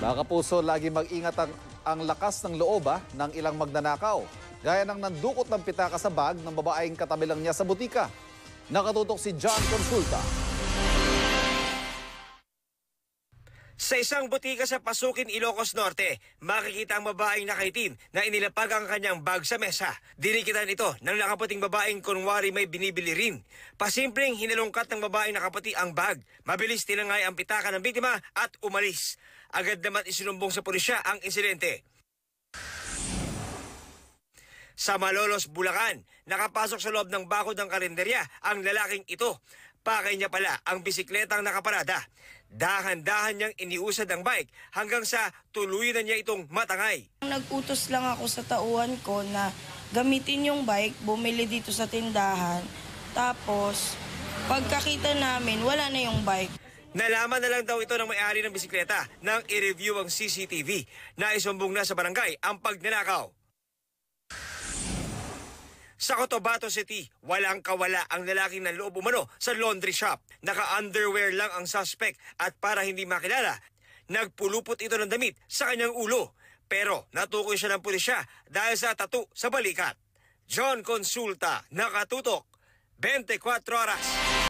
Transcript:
Mga kapuso, lagi mag-ingat ang, ang lakas ng loob ah, ng ilang magnanakaw. Gaya ng nandukot ng pitaka sa bag ng babaeng katabi lang niya sa butika. Nakatutok si John Consulta. Sa isang butika sa Pasukin, Ilocos Norte, makikita ang babaeng nakaitim na inilapag ang kanyang bag sa mesa. Dinikitan ito ng nakaputing babaeng kunwari may binibili rin. Pasimpleng hinalungkat ng babaeng nakapati ang bag. Mabilis tinangay ang pitaka ng biktima at umalis. Agad naman isinumbong sa pulisya ang insidente. Sa Malolos, Bulacan, nakapasok sa loob ng bakod ng karinderya ang lalaking ito. Pakay niya pala ang bisikletang nakaparada. Dahan-dahan niyang iniusad ang bike hanggang sa tuluyan na niya itong matangay. Nag-utos lang ako sa tauhan ko na gamitin yung bike, bumili dito sa tindahan. Tapos, pagkakita namin, wala na yung bike. Nalaman na lang daw ito ng may-ari ng bisikleta nang i-review ang CCTV na isumbong na sa barangay ang pagnanakaw. Sa Cotabato City, walang kawala ang lalaking ng loob umano sa laundry shop. Naka-underwear lang ang suspect at para hindi makilala, nagpulupot ito ng damit sa kanyang ulo. Pero natukoy siya ng pulisya dahil sa tattoo sa balikat. John Consulta, nakatutok, 24 oras.